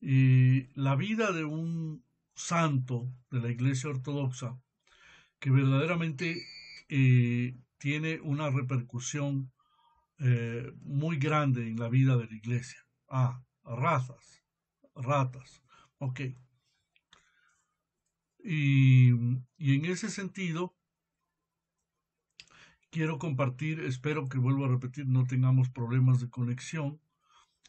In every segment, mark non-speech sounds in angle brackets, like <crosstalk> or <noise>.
Y la vida de un santo de la Iglesia Ortodoxa que verdaderamente eh, tiene una repercusión eh, muy grande en la vida de la Iglesia. Ah, razas, ratas. Ok. Y, y en ese sentido, quiero compartir, espero que vuelva a repetir, no tengamos problemas de conexión.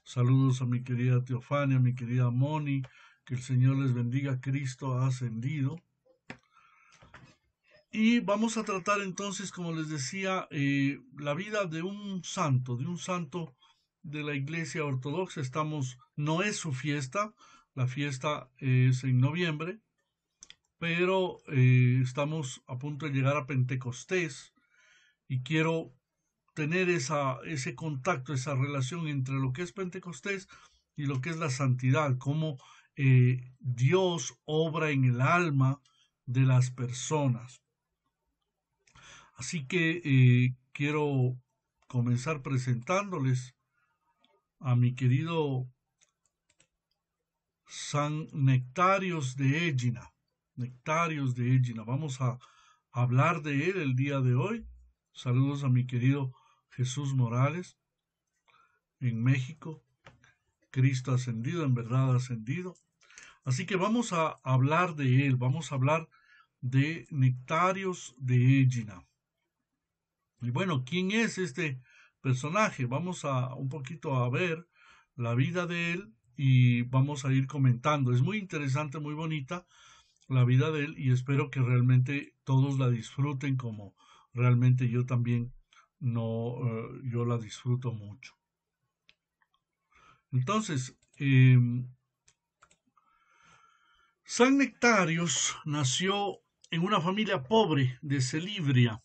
Saludos a mi querida Teofania, a mi querida Moni. Que el Señor les bendiga. Cristo ha ascendido. Y vamos a tratar entonces, como les decía, eh, la vida de un santo, de un santo de la Iglesia Ortodoxa. Estamos, no es su fiesta, la fiesta es en noviembre, pero eh, estamos a punto de llegar a Pentecostés y quiero tener esa, ese contacto, esa relación entre lo que es Pentecostés y lo que es la santidad, cómo eh, Dios obra en el alma de las personas. Así que eh, quiero comenzar presentándoles a mi querido San Nectarios de Égina. Nectarios de Egina. Vamos a hablar de él el día de hoy. Saludos a mi querido Jesús Morales, en México, Cristo ascendido, en verdad ascendido. Así que vamos a hablar de él, vamos a hablar de Nectarios de Égina. Y bueno, ¿quién es este personaje? Vamos a un poquito a ver la vida de él y vamos a ir comentando. Es muy interesante, muy bonita la vida de él y espero que realmente todos la disfruten como realmente yo también no, eh, yo la disfruto mucho. Entonces, em, San Nectarios nació en una familia pobre de Celibria,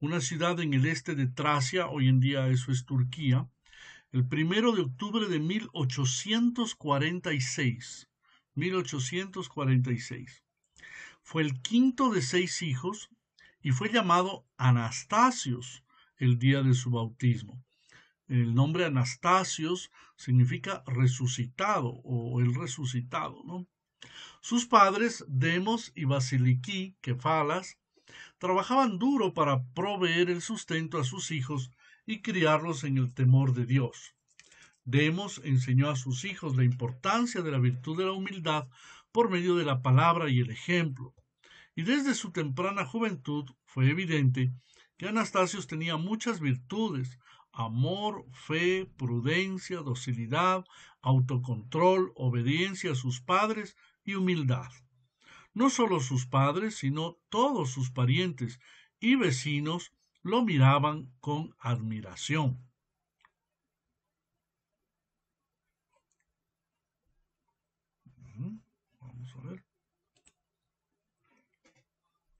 una ciudad en el este de Tracia, hoy en día eso es Turquía, el primero de octubre de 1846. 1846. Fue el quinto de seis hijos y fue llamado Anastasios el día de su bautismo. El nombre Anastasios significa resucitado o el resucitado, ¿no? Sus padres, Demos y Basiliquí, falas, trabajaban duro para proveer el sustento a sus hijos y criarlos en el temor de Dios. Demos enseñó a sus hijos la importancia de la virtud de la humildad por medio de la palabra y el ejemplo, y desde su temprana juventud fue evidente que Anastasios tenía muchas virtudes, amor, fe, prudencia, docilidad, autocontrol, obediencia a sus padres y humildad. No solo sus padres, sino todos sus parientes y vecinos lo miraban con admiración.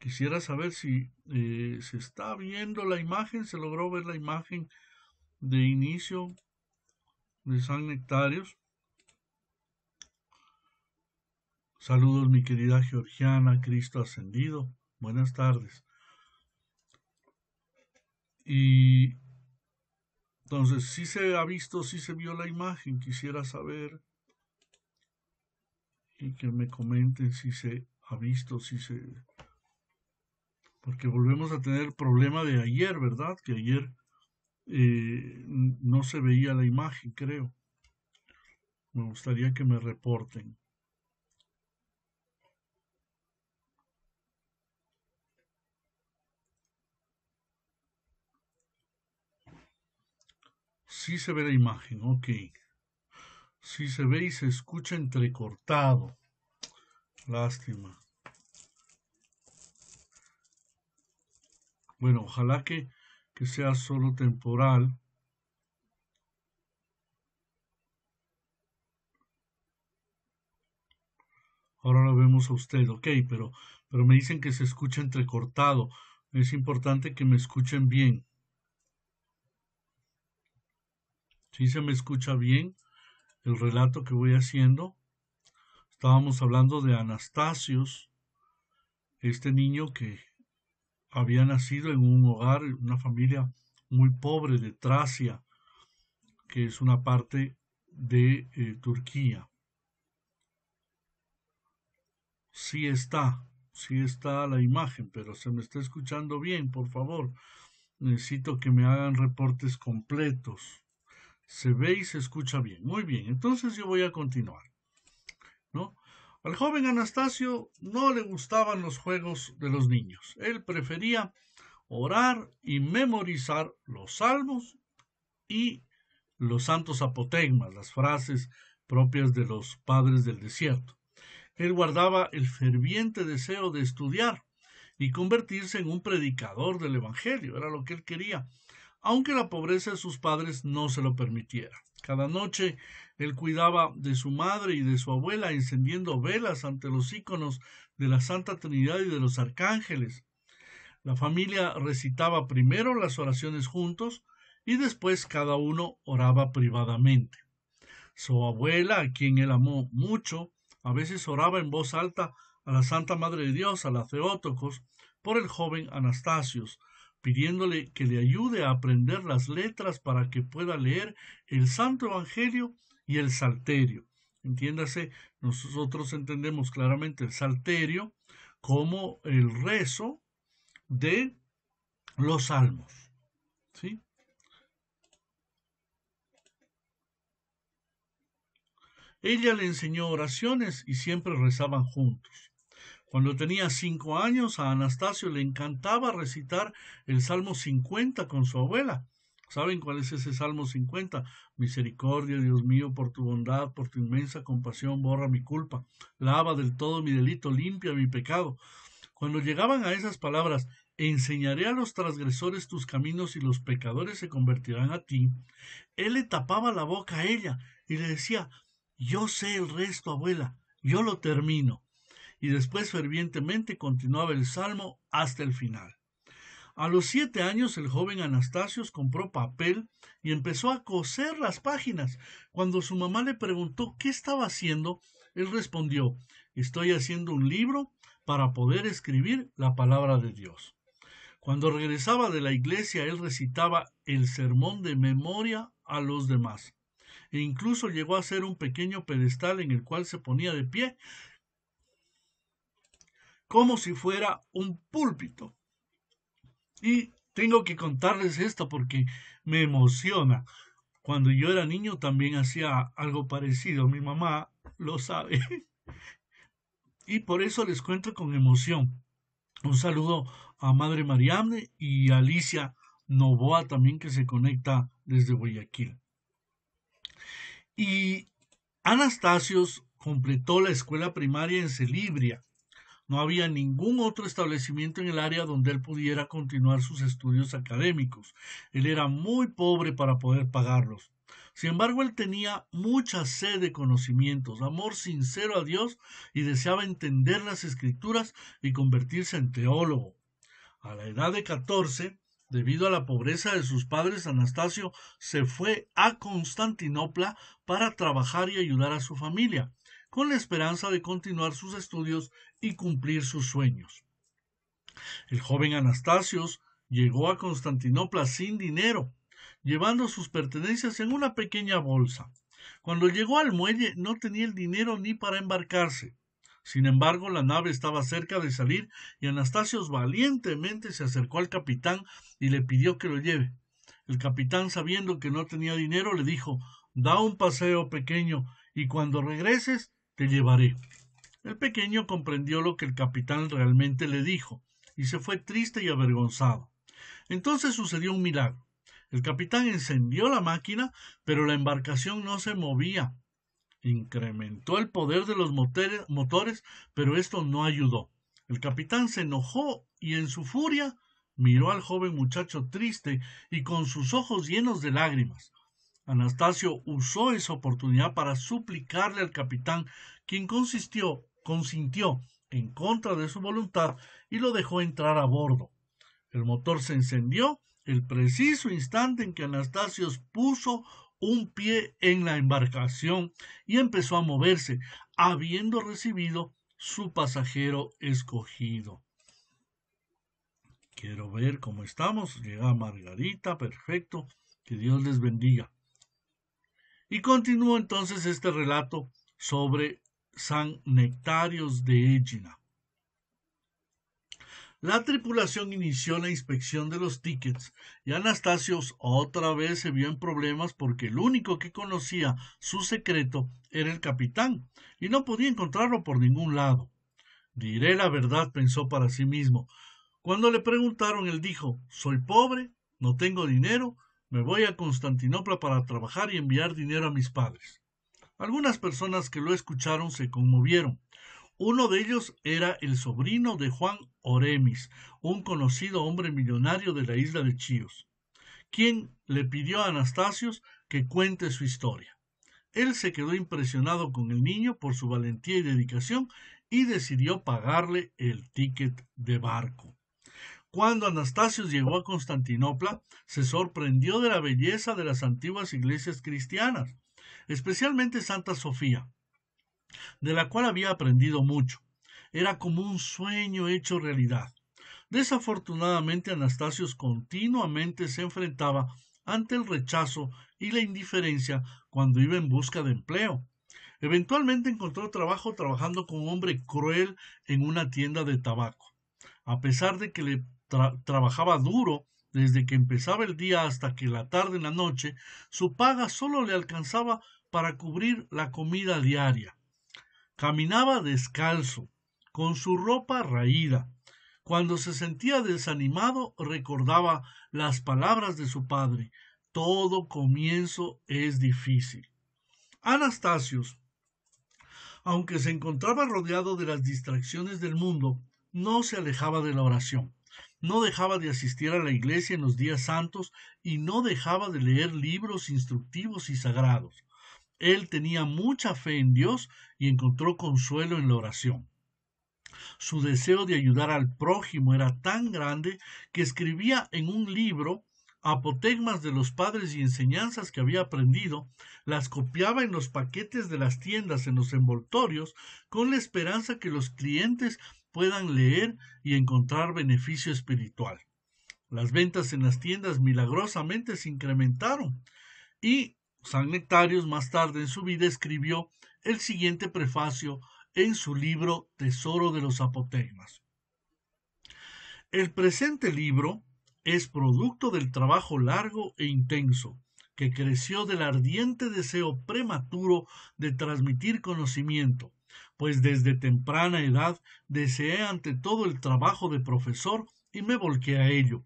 Quisiera saber si eh, se está viendo la imagen, se logró ver la imagen de inicio de San Nectarios. Saludos mi querida Georgiana, Cristo ascendido. Buenas tardes. Y entonces, si se ha visto, si se vio la imagen, quisiera saber y que me comenten si se ha visto, si se porque volvemos a tener el problema de ayer, ¿verdad? Que ayer eh, no se veía la imagen, creo. Me gustaría que me reporten. Sí se ve la imagen, ok. Sí se ve y se escucha entrecortado. Lástima. Bueno, ojalá que, que sea solo temporal. Ahora lo vemos a usted, ok, pero, pero me dicen que se escucha entrecortado. Es importante que me escuchen bien. Si se me escucha bien el relato que voy haciendo. Estábamos hablando de Anastasios, este niño que había nacido en un hogar, una familia muy pobre de Tracia, que es una parte de eh, Turquía. Sí está, sí está la imagen, pero se me está escuchando bien, por favor. Necesito que me hagan reportes completos. Se ve y se escucha bien. Muy bien, entonces yo voy a continuar. Al joven Anastasio no le gustaban los juegos de los niños. Él prefería orar y memorizar los salmos y los santos apotegmas, las frases propias de los padres del desierto. Él guardaba el ferviente deseo de estudiar y convertirse en un predicador del Evangelio, era lo que él quería, aunque la pobreza de sus padres no se lo permitiera. Cada noche él cuidaba de su madre y de su abuela encendiendo velas ante los íconos de la Santa Trinidad y de los arcángeles. La familia recitaba primero las oraciones juntos y después cada uno oraba privadamente. Su abuela, a quien él amó mucho, a veces oraba en voz alta a la Santa Madre de Dios, a la Theótocos, por el joven Anastasios, pidiéndole que le ayude a aprender las letras para que pueda leer el Santo Evangelio y el salterio. Entiéndase, nosotros entendemos claramente el salterio como el rezo de los salmos. ¿sí? Ella le enseñó oraciones y siempre rezaban juntos. Cuando tenía cinco años, a Anastasio le encantaba recitar el Salmo 50 con su abuela, ¿Saben cuál es ese Salmo 50? Misericordia, Dios mío, por tu bondad, por tu inmensa compasión, borra mi culpa, lava del todo mi delito, limpia mi pecado. Cuando llegaban a esas palabras, enseñaré a los transgresores tus caminos y los pecadores se convertirán a ti, él le tapaba la boca a ella y le decía, yo sé el resto, abuela, yo lo termino. Y después fervientemente continuaba el salmo hasta el final. A los siete años el joven Anastasios compró papel y empezó a coser las páginas. Cuando su mamá le preguntó qué estaba haciendo, él respondió Estoy haciendo un libro para poder escribir la palabra de Dios. Cuando regresaba de la iglesia, él recitaba el sermón de memoria a los demás, e incluso llegó a hacer un pequeño pedestal en el cual se ponía de pie como si fuera un púlpito. Y tengo que contarles esto porque me emociona. Cuando yo era niño también hacía algo parecido. Mi mamá lo sabe. <laughs> y por eso les cuento con emoción. Un saludo a Madre Mariamne y Alicia Novoa también que se conecta desde Guayaquil. Y Anastasios completó la escuela primaria en Celibria no había ningún otro establecimiento en el área donde él pudiera continuar sus estudios académicos. Él era muy pobre para poder pagarlos. Sin embargo, él tenía mucha sed de conocimientos, amor sincero a Dios y deseaba entender las escrituras y convertirse en teólogo. A la edad de catorce, debido a la pobreza de sus padres, Anastasio se fue a Constantinopla para trabajar y ayudar a su familia, con la esperanza de continuar sus estudios y cumplir sus sueños. El joven Anastasios llegó a Constantinopla sin dinero, llevando sus pertenencias en una pequeña bolsa. Cuando llegó al muelle no tenía el dinero ni para embarcarse. Sin embargo, la nave estaba cerca de salir y Anastasios valientemente se acercó al capitán y le pidió que lo lleve. El capitán, sabiendo que no tenía dinero, le dijo Da un paseo pequeño y cuando regreses te llevaré. El pequeño comprendió lo que el capitán realmente le dijo, y se fue triste y avergonzado. Entonces sucedió un milagro. El capitán encendió la máquina, pero la embarcación no se movía. Incrementó el poder de los motores, pero esto no ayudó. El capitán se enojó y en su furia miró al joven muchacho triste y con sus ojos llenos de lágrimas. Anastasio usó esa oportunidad para suplicarle al capitán, quien consistió consintió en contra de su voluntad y lo dejó entrar a bordo. El motor se encendió el preciso instante en que Anastasios puso un pie en la embarcación y empezó a moverse, habiendo recibido su pasajero escogido. Quiero ver cómo estamos. Llega Margarita, perfecto. Que Dios les bendiga. Y continuó entonces este relato sobre San Nectarios de Égina. La tripulación inició la inspección de los tickets y Anastasios otra vez se vio en problemas porque el único que conocía su secreto era el capitán y no podía encontrarlo por ningún lado. Diré la verdad, pensó para sí mismo. Cuando le preguntaron, él dijo Soy pobre, no tengo dinero, me voy a Constantinopla para trabajar y enviar dinero a mis padres. Algunas personas que lo escucharon se conmovieron. Uno de ellos era el sobrino de Juan Oremis, un conocido hombre millonario de la isla de Chios, quien le pidió a Anastasios que cuente su historia. Él se quedó impresionado con el niño por su valentía y dedicación y decidió pagarle el ticket de barco. Cuando Anastasios llegó a Constantinopla, se sorprendió de la belleza de las antiguas iglesias cristianas especialmente Santa Sofía, de la cual había aprendido mucho. Era como un sueño hecho realidad. Desafortunadamente Anastasios continuamente se enfrentaba ante el rechazo y la indiferencia cuando iba en busca de empleo. Eventualmente encontró trabajo trabajando con un hombre cruel en una tienda de tabaco. A pesar de que le trabajaba duro desde que empezaba el día hasta que la tarde en la noche, su paga solo le alcanzaba para cubrir la comida diaria. Caminaba descalzo, con su ropa raída. Cuando se sentía desanimado, recordaba las palabras de su padre. Todo comienzo es difícil. Anastasios, aunque se encontraba rodeado de las distracciones del mundo, no se alejaba de la oración, no dejaba de asistir a la iglesia en los días santos y no dejaba de leer libros instructivos y sagrados. Él tenía mucha fe en Dios y encontró consuelo en la oración. Su deseo de ayudar al prójimo era tan grande que escribía en un libro apotegmas de los padres y enseñanzas que había aprendido, las copiaba en los paquetes de las tiendas, en los envoltorios, con la esperanza que los clientes puedan leer y encontrar beneficio espiritual. Las ventas en las tiendas milagrosamente se incrementaron y San más tarde en su vida escribió el siguiente prefacio en su libro Tesoro de los Apotegmas. El presente libro es producto del trabajo largo e intenso que creció del ardiente deseo prematuro de transmitir conocimiento, pues desde temprana edad deseé ante todo el trabajo de profesor y me volqué a ello.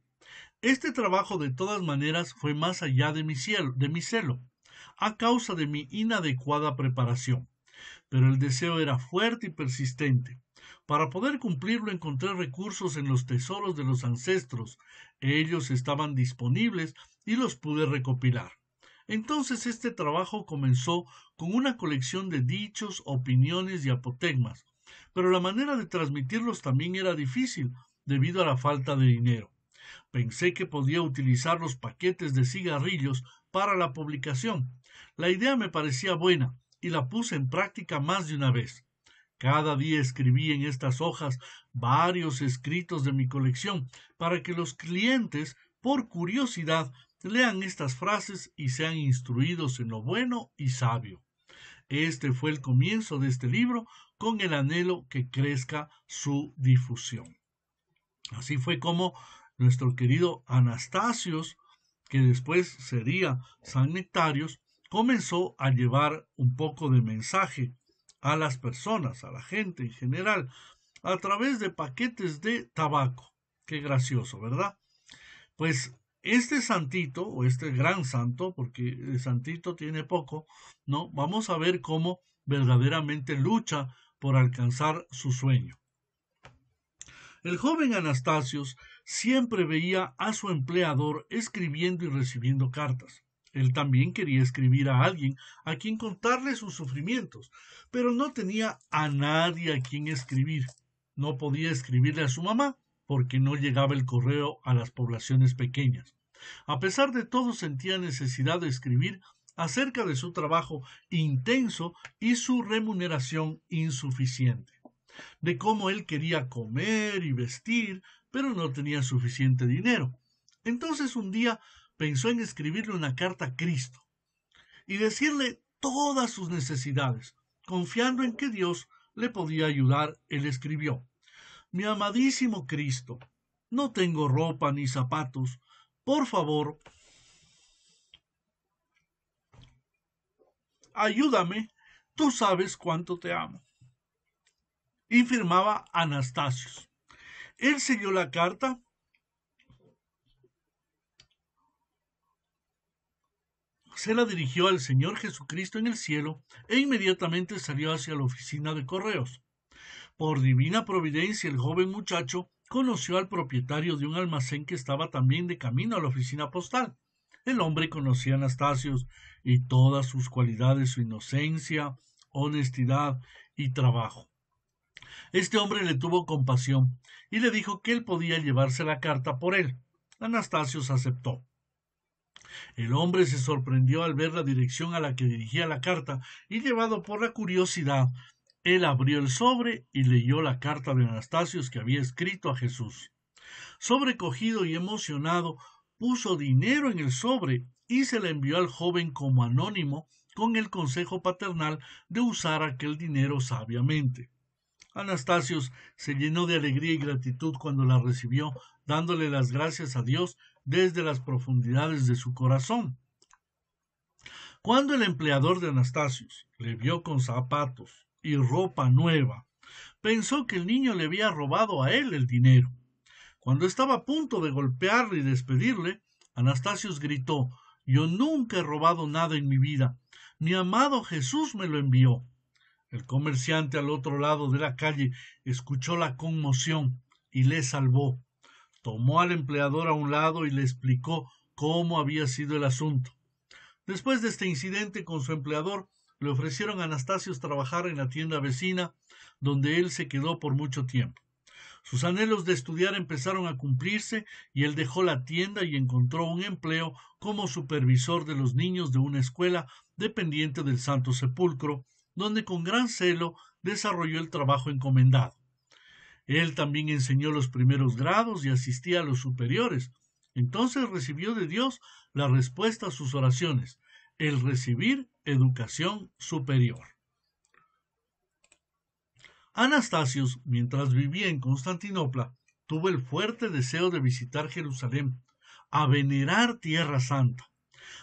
Este trabajo de todas maneras fue más allá de mi, cielo, de mi celo, a causa de mi inadecuada preparación. Pero el deseo era fuerte y persistente. Para poder cumplirlo encontré recursos en los tesoros de los ancestros. Ellos estaban disponibles y los pude recopilar. Entonces este trabajo comenzó con una colección de dichos, opiniones y apotegmas, pero la manera de transmitirlos también era difícil debido a la falta de dinero. Pensé que podía utilizar los paquetes de cigarrillos para la publicación, la idea me parecía buena y la puse en práctica más de una vez. Cada día escribí en estas hojas varios escritos de mi colección para que los clientes, por curiosidad, lean estas frases y sean instruidos en lo bueno y sabio. Este fue el comienzo de este libro con el anhelo que crezca su difusión. Así fue como nuestro querido Anastasios, que después sería San Nectarios, comenzó a llevar un poco de mensaje a las personas, a la gente en general, a través de paquetes de tabaco. Qué gracioso, ¿verdad? Pues este santito, o este gran santo, porque el santito tiene poco, ¿no? Vamos a ver cómo verdaderamente lucha por alcanzar su sueño. El joven Anastasios siempre veía a su empleador escribiendo y recibiendo cartas. Él también quería escribir a alguien a quien contarle sus sufrimientos, pero no tenía a nadie a quien escribir. No podía escribirle a su mamá porque no llegaba el correo a las poblaciones pequeñas. A pesar de todo sentía necesidad de escribir acerca de su trabajo intenso y su remuneración insuficiente, de cómo él quería comer y vestir, pero no tenía suficiente dinero. Entonces un día pensó en escribirle una carta a Cristo y decirle todas sus necesidades, confiando en que Dios le podía ayudar, él escribió, Mi amadísimo Cristo, no tengo ropa ni zapatos, por favor, ayúdame, tú sabes cuánto te amo. Y firmaba Anastasios. Él siguió la carta se la dirigió al Señor Jesucristo en el cielo e inmediatamente salió hacia la oficina de correos. Por divina providencia el joven muchacho conoció al propietario de un almacén que estaba también de camino a la oficina postal. El hombre conocía a Anastasios y todas sus cualidades, su inocencia, honestidad y trabajo. Este hombre le tuvo compasión y le dijo que él podía llevarse la carta por él. Anastasios aceptó. El hombre se sorprendió al ver la dirección a la que dirigía la carta y, llevado por la curiosidad, él abrió el sobre y leyó la carta de Anastasios que había escrito a Jesús. Sobrecogido y emocionado, puso dinero en el sobre y se la envió al joven como anónimo con el consejo paternal de usar aquel dinero sabiamente. Anastasios se llenó de alegría y gratitud cuando la recibió, dándole las gracias a Dios desde las profundidades de su corazón. Cuando el empleador de Anastasios le vio con zapatos y ropa nueva, pensó que el niño le había robado a él el dinero. Cuando estaba a punto de golpearle y despedirle, Anastasios gritó Yo nunca he robado nada en mi vida. Mi amado Jesús me lo envió. El comerciante al otro lado de la calle escuchó la conmoción y le salvó tomó al empleador a un lado y le explicó cómo había sido el asunto. Después de este incidente con su empleador, le ofrecieron a Anastasios trabajar en la tienda vecina, donde él se quedó por mucho tiempo. Sus anhelos de estudiar empezaron a cumplirse y él dejó la tienda y encontró un empleo como supervisor de los niños de una escuela dependiente del Santo Sepulcro, donde con gran celo desarrolló el trabajo encomendado. Él también enseñó los primeros grados y asistía a los superiores. Entonces recibió de Dios la respuesta a sus oraciones, el recibir educación superior. Anastasios, mientras vivía en Constantinopla, tuvo el fuerte deseo de visitar Jerusalén, a venerar Tierra Santa.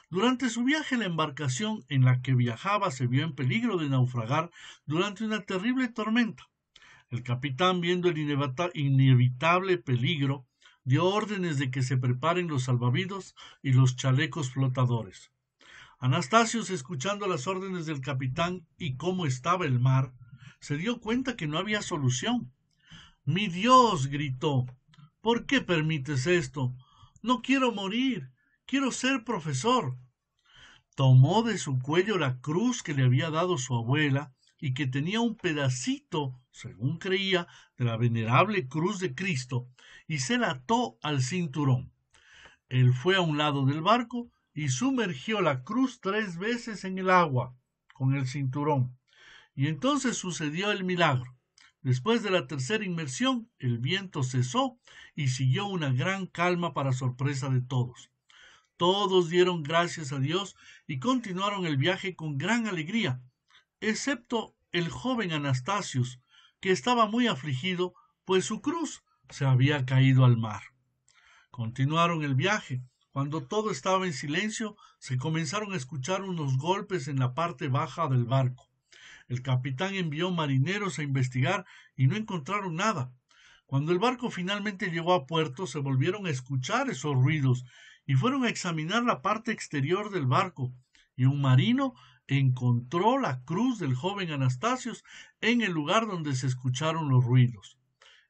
Durante su viaje la embarcación en la que viajaba se vio en peligro de naufragar durante una terrible tormenta. El capitán, viendo el inevitable peligro, dio órdenes de que se preparen los salvavidos y los chalecos flotadores. Anastasios, escuchando las órdenes del capitán y cómo estaba el mar, se dio cuenta que no había solución. Mi Dios, gritó, ¿por qué permites esto? No quiero morir, quiero ser profesor. Tomó de su cuello la cruz que le había dado su abuela y que tenía un pedacito según creía, de la venerable cruz de Cristo y se la ató al cinturón. Él fue a un lado del barco y sumergió la cruz tres veces en el agua con el cinturón. Y entonces sucedió el milagro. Después de la tercera inmersión, el viento cesó y siguió una gran calma para sorpresa de todos. Todos dieron gracias a Dios y continuaron el viaje con gran alegría, excepto el joven Anastasios, que estaba muy afligido, pues su cruz se había caído al mar. Continuaron el viaje. Cuando todo estaba en silencio, se comenzaron a escuchar unos golpes en la parte baja del barco. El capitán envió marineros a investigar y no encontraron nada. Cuando el barco finalmente llegó a puerto, se volvieron a escuchar esos ruidos y fueron a examinar la parte exterior del barco, y un marino encontró la cruz del joven Anastasios en el lugar donde se escucharon los ruidos.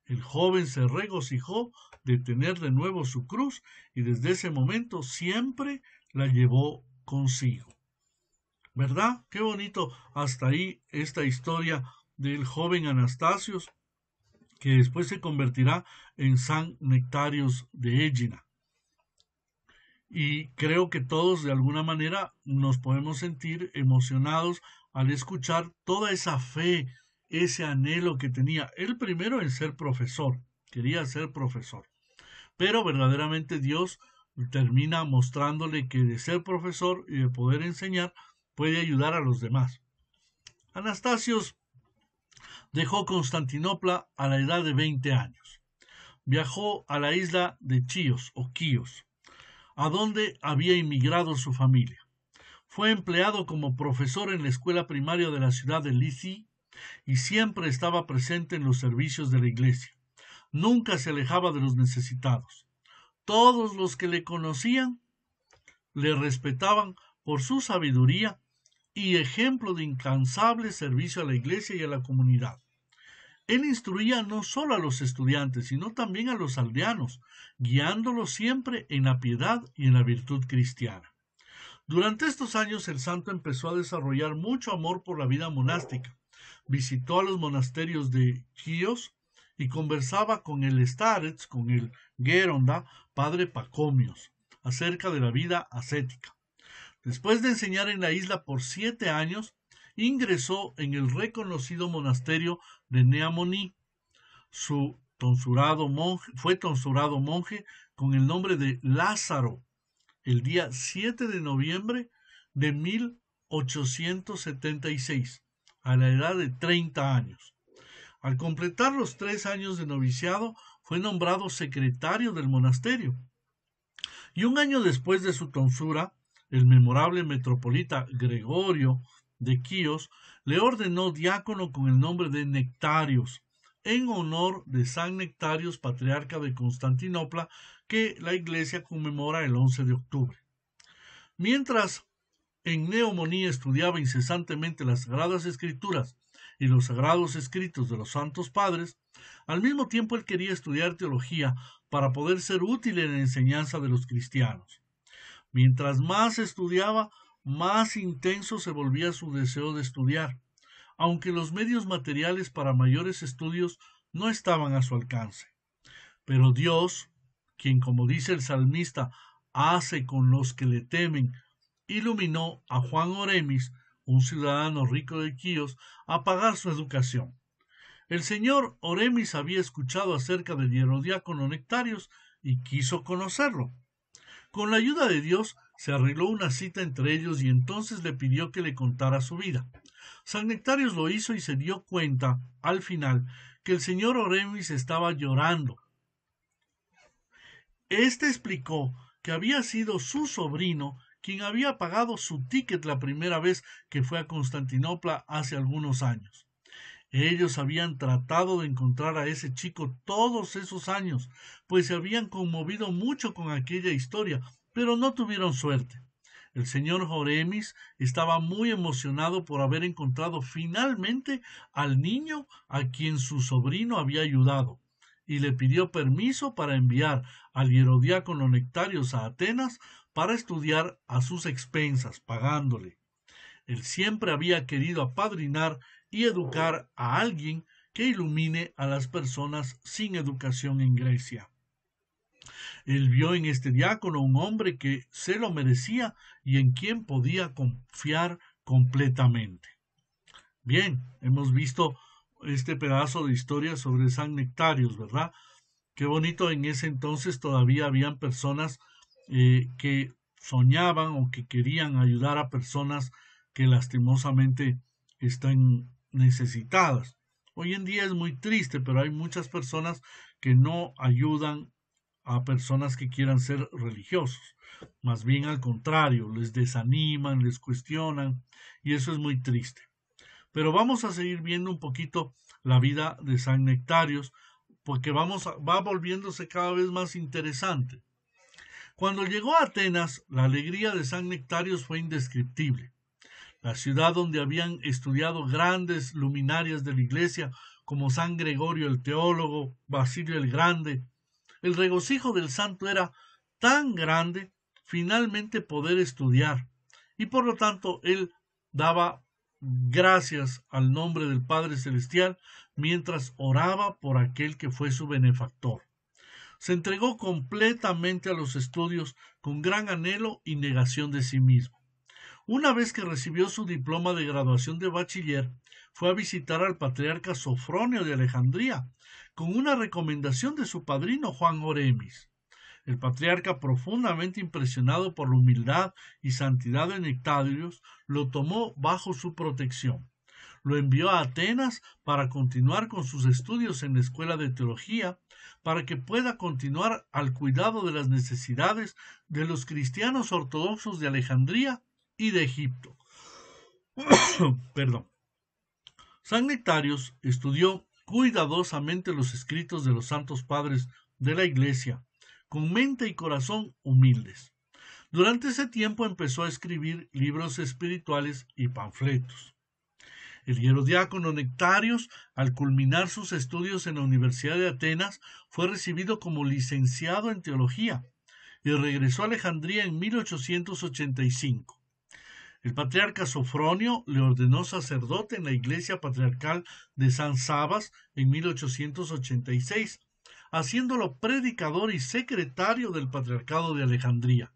El joven se regocijó de tener de nuevo su cruz y desde ese momento siempre la llevó consigo. ¿Verdad? Qué bonito hasta ahí esta historia del joven Anastasios que después se convertirá en San Nectarios de Égina y creo que todos de alguna manera nos podemos sentir emocionados al escuchar toda esa fe, ese anhelo que tenía. Él primero en ser profesor, quería ser profesor. Pero verdaderamente Dios termina mostrándole que de ser profesor y de poder enseñar puede ayudar a los demás. Anastasios dejó Constantinopla a la edad de 20 años. Viajó a la isla de Chios o Quíos, a donde había inmigrado su familia. Fue empleado como profesor en la escuela primaria de la ciudad de Lisi y siempre estaba presente en los servicios de la iglesia. Nunca se alejaba de los necesitados. Todos los que le conocían le respetaban por su sabiduría y ejemplo de incansable servicio a la iglesia y a la comunidad. Él instruía no solo a los estudiantes, sino también a los aldeanos, guiándolos siempre en la piedad y en la virtud cristiana. Durante estos años el santo empezó a desarrollar mucho amor por la vida monástica. Visitó a los monasterios de Chios y conversaba con el Starets, con el Geronda, padre Pacomios, acerca de la vida ascética. Después de enseñar en la isla por siete años, ingresó en el reconocido monasterio de Neamoní. Su tonsurado fue tonsurado monje con el nombre de Lázaro el día 7 de noviembre de 1876, a la edad de 30 años. Al completar los tres años de noviciado, fue nombrado secretario del monasterio. Y un año después de su tonsura, el memorable metropolita Gregorio de Quíos, le ordenó diácono con el nombre de Nectarios, en honor de San Nectarios, patriarca de Constantinopla, que la iglesia conmemora el 11 de octubre. Mientras en Neomonía estudiaba incesantemente las Sagradas Escrituras y los Sagrados Escritos de los Santos Padres, al mismo tiempo él quería estudiar teología para poder ser útil en la enseñanza de los cristianos. Mientras más estudiaba, más intenso se volvía su deseo de estudiar, aunque los medios materiales para mayores estudios no estaban a su alcance. Pero Dios, quien como dice el salmista, hace con los que le temen, iluminó a Juan Oremis, un ciudadano rico de Quíos, a pagar su educación. El señor Oremis había escuchado acerca del hierodiácono Nectarios y quiso conocerlo. Con la ayuda de Dios se arregló una cita entre ellos y entonces le pidió que le contara su vida. San Nectarios lo hizo y se dio cuenta, al final, que el señor Oremis estaba llorando. Este explicó que había sido su sobrino quien había pagado su ticket la primera vez que fue a Constantinopla hace algunos años. Ellos habían tratado de encontrar a ese chico todos esos años, pues se habían conmovido mucho con aquella historia, pero no tuvieron suerte. El señor Joremis estaba muy emocionado por haber encontrado finalmente al niño a quien su sobrino había ayudado, y le pidió permiso para enviar al hierodiácono Nectarios a Atenas para estudiar a sus expensas, pagándole. Él siempre había querido apadrinar y educar a alguien que ilumine a las personas sin educación en Grecia. Él vio en este diácono un hombre que se lo merecía y en quien podía confiar completamente. Bien, hemos visto este pedazo de historia sobre San Nectarios, ¿verdad? Qué bonito, en ese entonces todavía habían personas eh, que soñaban o que querían ayudar a personas que lastimosamente están necesitadas. Hoy en día es muy triste, pero hay muchas personas que no ayudan a personas que quieran ser religiosos. Más bien al contrario, les desaniman, les cuestionan y eso es muy triste. Pero vamos a seguir viendo un poquito la vida de San Nectarios porque vamos va volviéndose cada vez más interesante. Cuando llegó a Atenas, la alegría de San Nectarios fue indescriptible la ciudad donde habían estudiado grandes luminarias de la Iglesia como San Gregorio el teólogo, Basilio el Grande. El regocijo del santo era tan grande finalmente poder estudiar, y por lo tanto él daba gracias al nombre del Padre Celestial mientras oraba por aquel que fue su benefactor. Se entregó completamente a los estudios con gran anhelo y negación de sí mismo. Una vez que recibió su diploma de graduación de bachiller, fue a visitar al patriarca Sofronio de Alejandría, con una recomendación de su padrino Juan Oremis. El patriarca, profundamente impresionado por la humildad y santidad de Nectarios, lo tomó bajo su protección. Lo envió a Atenas para continuar con sus estudios en la escuela de teología, para que pueda continuar al cuidado de las necesidades de los cristianos ortodoxos de Alejandría y de Egipto. <coughs> Perdón. Nectarios estudió cuidadosamente los escritos de los santos padres de la Iglesia, con mente y corazón humildes. Durante ese tiempo empezó a escribir libros espirituales y panfletos. El hierodiácono Nectarios, al culminar sus estudios en la Universidad de Atenas, fue recibido como licenciado en teología y regresó a Alejandría en 1885. El patriarca Sofronio le ordenó sacerdote en la iglesia patriarcal de San Sabas en 1886, haciéndolo predicador y secretario del patriarcado de Alejandría.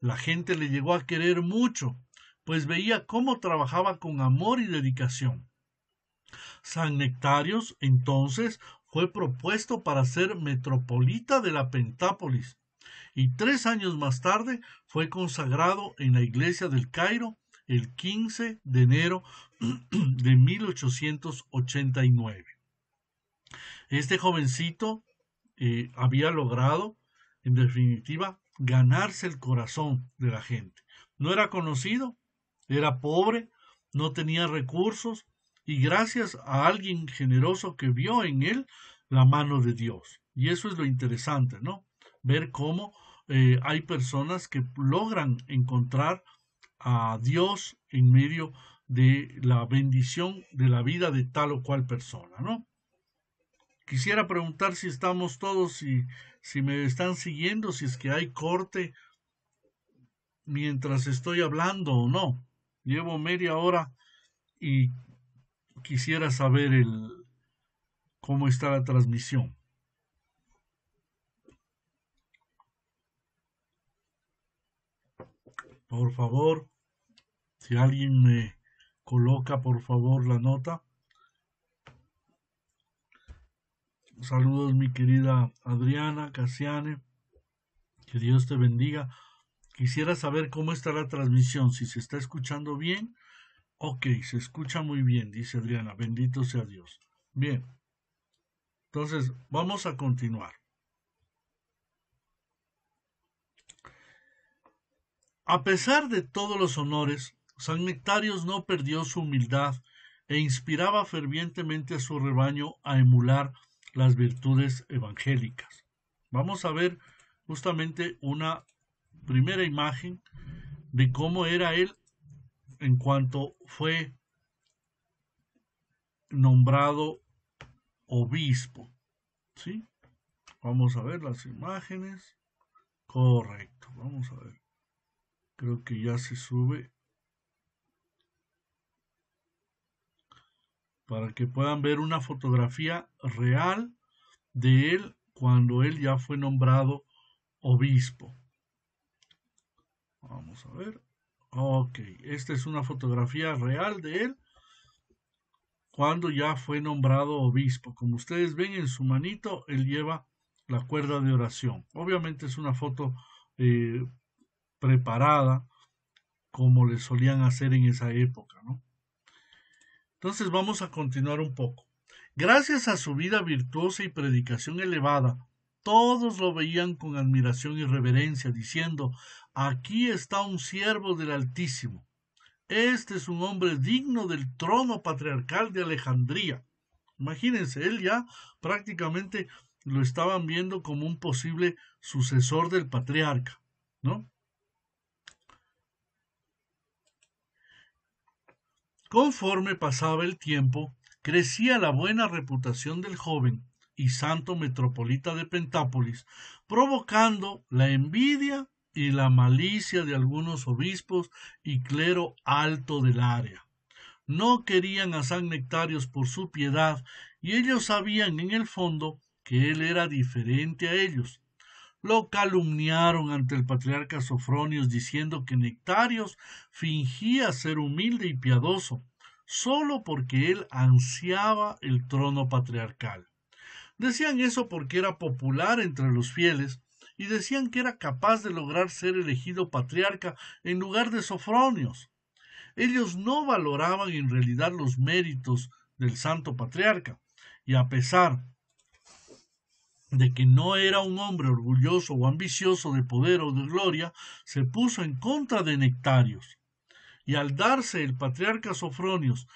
La gente le llegó a querer mucho, pues veía cómo trabajaba con amor y dedicación. San Nectarios, entonces, fue propuesto para ser metropolita de la Pentápolis, y tres años más tarde fue consagrado en la iglesia del Cairo el 15 de enero <clears throat> de 1889. Este jovencito eh, había logrado, en definitiva, ganarse el corazón de la gente. No era conocido, era pobre, no tenía recursos y gracias a alguien generoso que vio en él la mano de Dios. Y eso es lo interesante, ¿no? ver cómo eh, hay personas que logran encontrar a Dios en medio de la bendición de la vida de tal o cual persona, ¿no? Quisiera preguntar si estamos todos, si me están siguiendo, si es que hay corte mientras estoy hablando o no. Llevo media hora y quisiera saber cómo está la transmisión. Por favor, si alguien me coloca por favor la nota. Saludos mi querida Adriana Casiane. Que Dios te bendiga. Quisiera saber cómo está la transmisión, si se está escuchando bien. Ok, se escucha muy bien, dice Adriana. Bendito sea Dios. Bien. Entonces, vamos a continuar. A pesar de todos los honores, San Nectarios no perdió su humildad e inspiraba fervientemente a su rebaño a emular las virtudes evangélicas. Vamos a ver justamente una primera imagen de cómo era él en cuanto fue nombrado obispo. ¿Sí? Vamos a ver las imágenes. Correcto, vamos a ver. Creo que ya se sube. Para que puedan ver una fotografía real de él cuando él ya fue nombrado obispo. Vamos a ver. Ok, esta es una fotografía real de él cuando ya fue nombrado obispo. Como ustedes ven en su manito, él lleva la cuerda de oración. Obviamente es una foto eh, preparada como le solían hacer en esa época. ¿no? Entonces vamos a continuar un poco. Gracias a su vida virtuosa y predicación elevada, todos lo veían con admiración y reverencia, diciendo, aquí está un siervo del Altísimo. Este es un hombre digno del trono patriarcal de Alejandría. Imagínense, él ya prácticamente lo estaban viendo como un posible sucesor del patriarca, ¿no? Conforme pasaba el tiempo, crecía la buena reputación del joven y santo metropolita de Pentápolis, provocando la envidia y la malicia de algunos obispos y clero alto del área. No querían a San Nectarios por su piedad, y ellos sabían en el fondo que él era diferente a ellos, lo calumniaron ante el patriarca Sofronios diciendo que Nectarios fingía ser humilde y piadoso, solo porque él ansiaba el trono patriarcal. Decían eso porque era popular entre los fieles y decían que era capaz de lograr ser elegido patriarca en lugar de Sofronios. Ellos no valoraban en realidad los méritos del santo patriarca, y a pesar de que no era un hombre orgulloso o ambicioso de poder o de gloria, se puso en contra de Nectarios. Y al darse el patriarca Sofronios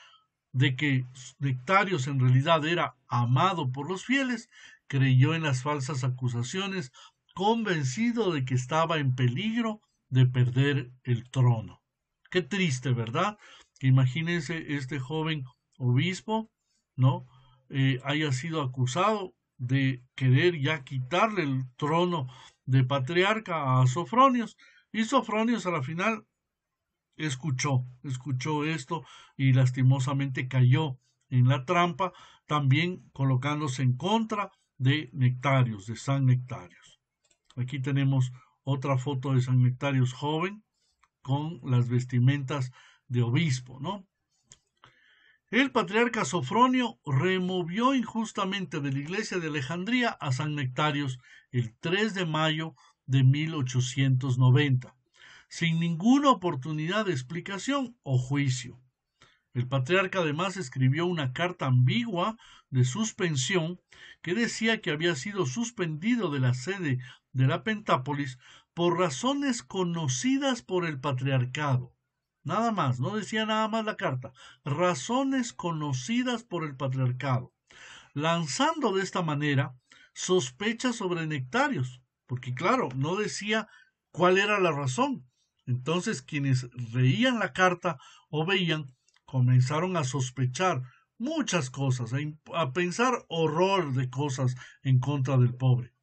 de que Nectarios en realidad era amado por los fieles, creyó en las falsas acusaciones, convencido de que estaba en peligro de perder el trono. Qué triste, ¿verdad? Que imagínense este joven obispo, ¿no? Eh, haya sido acusado de querer ya quitarle el trono de patriarca a Sofronios. Y Sofronios a la final escuchó, escuchó esto y lastimosamente cayó en la trampa, también colocándose en contra de Nectarios, de San Nectarios. Aquí tenemos otra foto de San Nectarios joven con las vestimentas de obispo, ¿no? El patriarca Sofronio removió injustamente de la iglesia de Alejandría a San Nectarios el 3 de mayo de 1890, sin ninguna oportunidad de explicación o juicio. El patriarca además escribió una carta ambigua de suspensión que decía que había sido suspendido de la sede de la Pentápolis por razones conocidas por el patriarcado. Nada más, no decía nada más la carta. Razones conocidas por el patriarcado. Lanzando de esta manera sospechas sobre Nectarios, porque claro, no decía cuál era la razón. Entonces quienes reían la carta o veían comenzaron a sospechar muchas cosas, a, pensar horror de cosas en contra del pobre.